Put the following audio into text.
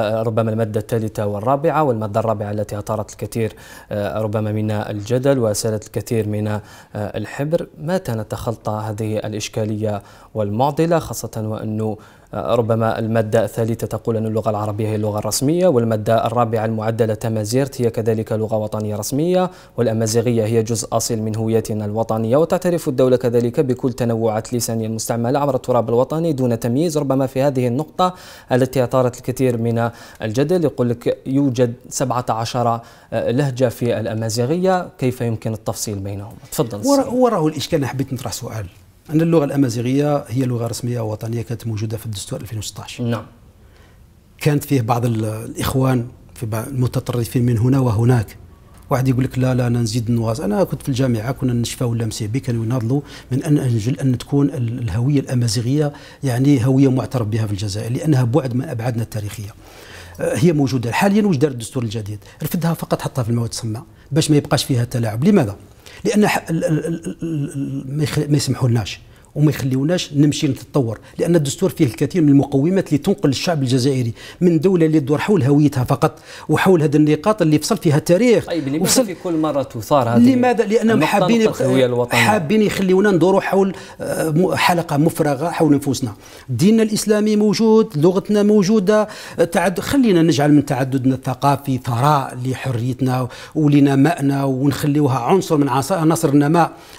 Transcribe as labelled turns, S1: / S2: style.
S1: آه، ربما المادة الثالثة والرابعة والمادة الرابعة التي أثارت الكثير آه، ربما من الجدل وسالت الكثير من آه، الحبر متى نتخلط هذه الإشكالية والمعضلة خاصة وأنه ربما المادة الثالثة تقول أن اللغة العربية هي اللغة الرسمية والمادة الرابعة المعدلة تمازيرت هي كذلك لغة وطنية رسمية والأمازيغية هي جزء أصيل من هويتنا الوطنية وتعترف الدولة كذلك بكل تنوعات لسانية المستعملة عبر التراب الوطني دون تمييز ربما في هذه النقطة التي أثارت الكثير من الجدل يقول لك يوجد 17 لهجة في الأمازيغية كيف
S2: يمكن التفصيل بينهم تفضل وراه الإشكال حبيت نطرح سؤال أن اللغة الأمازيغية هي لغة رسمية وطنية كانت موجودة في الدستور 2016 نعم كانت فيه بعض الإخوان في المتطرفين من هنا وهناك واحد يقول لك لا لا انا نزيد النواز انا كنت في الجامعه كنا نشفاو بي كانوا يناضلوا من ان اجل ان تكون الهويه الامازيغيه يعني هويه معترف بها في الجزائر لانها بعد من ابعادنا التاريخيه آه، هي موجوده حاليا واش دار الدستور الجديد رفدها فقط حطها في المواد السماء باش ما يبقاش فيها تلاعب لماذا لان ما يسمحولناش وما يخليوناش نمشي نتطور لان الدستور فيه الكثير من المقومات اللي تنقل الشعب الجزائري من دوله اللي تدور حول هويتها فقط وحول هذه النقاط اللي فصل فيها التاريخ
S3: طيب لماذا وصل في كل مره تثار
S2: هذه لماذا لانهم حابين حابين يخليونا ندوروا حول آه، حلقه مفرغه حول نفوسنا ديننا الاسلامي موجود لغتنا موجوده آه، تعد خلينا نجعل من تعددنا الثقافي ثراء لحريتنا ولنمائنا ونخليوها عنصر من عناصر النماء